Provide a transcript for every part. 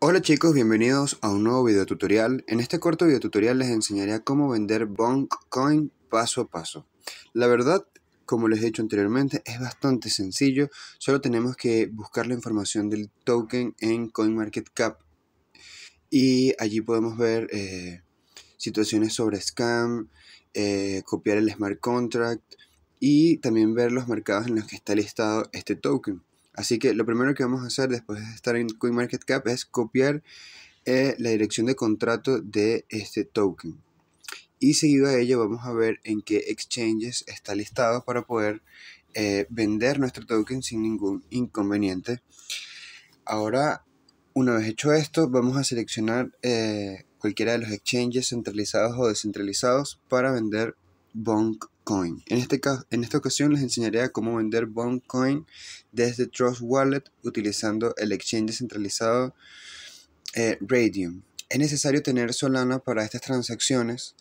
Hola chicos, bienvenidos a un nuevo video tutorial. En este corto video tutorial les enseñaré cómo vender Bonk Coin paso a paso. La verdad, como les he dicho anteriormente, es bastante sencillo. Solo tenemos que buscar la información del token en CoinMarketCap y allí podemos ver eh, situaciones sobre scam, eh, copiar el smart contract y también ver los mercados en los que está listado este token. Así que lo primero que vamos a hacer después de estar en CoinMarketCap es copiar eh, la dirección de contrato de este token. Y seguido a ello vamos a ver en qué exchanges está listado para poder eh, vender nuestro token sin ningún inconveniente. Ahora, una vez hecho esto, vamos a seleccionar eh, cualquiera de los exchanges centralizados o descentralizados para vender bonk Coin. En, este en esta ocasión les enseñaré a cómo vender bonk Coin desde Trust Wallet utilizando el exchange centralizado eh, Radium. Es necesario tener Solana para estas transacciones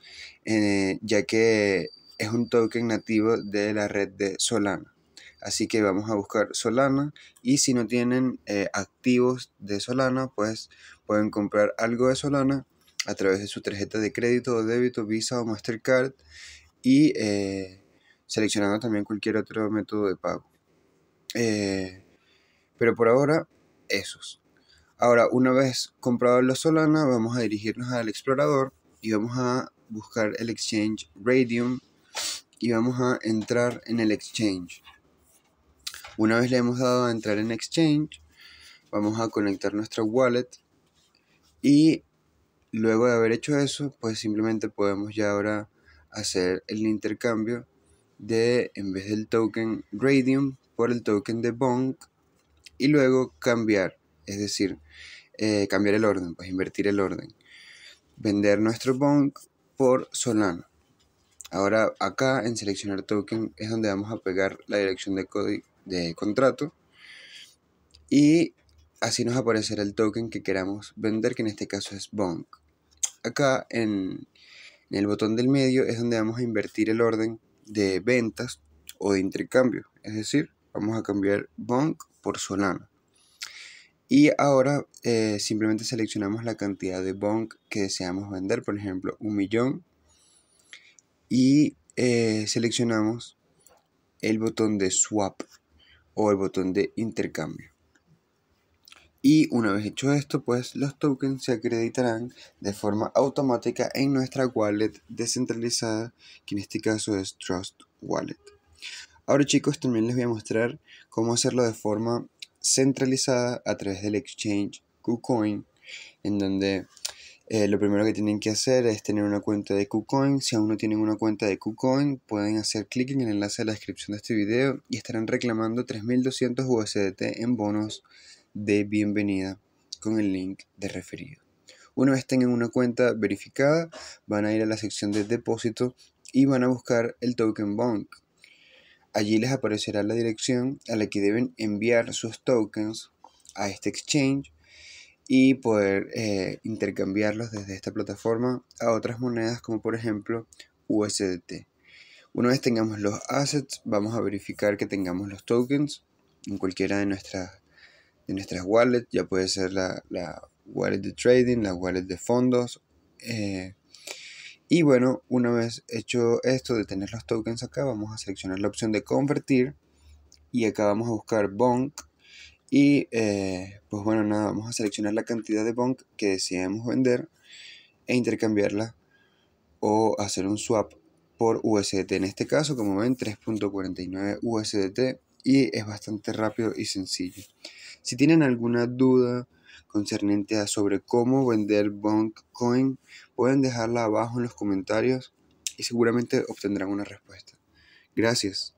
eh, ya que es un token nativo de la red de Solana. Así que vamos a buscar Solana y si no tienen eh, activos de Solana, pues pueden comprar algo de Solana a través de su tarjeta de crédito o débito, Visa o Mastercard y eh, seleccionando también cualquier otro método de pago. Eh, pero por ahora, esos. Ahora, una vez comprado la Solana, vamos a dirigirnos al explorador y vamos a buscar el exchange Radium y vamos a entrar en el exchange. Una vez le hemos dado a entrar en exchange, vamos a conectar nuestra wallet y luego de haber hecho eso, pues simplemente podemos ya ahora hacer el intercambio de, en vez del token Radium, por el token de Bonk y luego cambiar, es decir, eh, cambiar el orden, pues invertir el orden. Vender nuestro Bonk por solano Ahora acá en seleccionar token es donde vamos a pegar la dirección de, código de contrato y así nos aparecerá el token que queramos vender, que en este caso es Bonk. Acá en en el botón del medio es donde vamos a invertir el orden de ventas o de intercambio, es decir, vamos a cambiar Bunk por Solana. Y ahora eh, simplemente seleccionamos la cantidad de Bunk que deseamos vender, por ejemplo, un millón. Y eh, seleccionamos el botón de swap o el botón de intercambio. Y una vez hecho esto, pues los tokens se acreditarán de forma automática en nuestra wallet descentralizada, que en este caso es Trust Wallet. Ahora chicos, también les voy a mostrar cómo hacerlo de forma centralizada a través del exchange KuCoin, en donde eh, lo primero que tienen que hacer es tener una cuenta de KuCoin. Si aún no tienen una cuenta de KuCoin, pueden hacer clic en el enlace de la descripción de este video y estarán reclamando 3.200 USDT en bonos de bienvenida con el link de referido. Una vez tengan una cuenta verificada, van a ir a la sección de depósito y van a buscar el token bank. Allí les aparecerá la dirección a la que deben enviar sus tokens a este exchange y poder eh, intercambiarlos desde esta plataforma a otras monedas como por ejemplo USDT. Una vez tengamos los assets, vamos a verificar que tengamos los tokens en cualquiera de nuestras de nuestras wallets, ya puede ser la, wallet de trading, la wallet de fondos. Eh, y bueno, una vez hecho esto de tener los tokens acá, vamos a seleccionar la opción de convertir y acá vamos a buscar Bonk y eh, pues bueno, nada, vamos a seleccionar la cantidad de Bonk que deseamos vender e intercambiarla o hacer un swap por USDT. En este caso, como ven, 3.49 USDT y es bastante rápido y sencillo. Si tienen alguna duda concerniente a sobre cómo vender Coin, pueden dejarla abajo en los comentarios y seguramente obtendrán una respuesta. Gracias.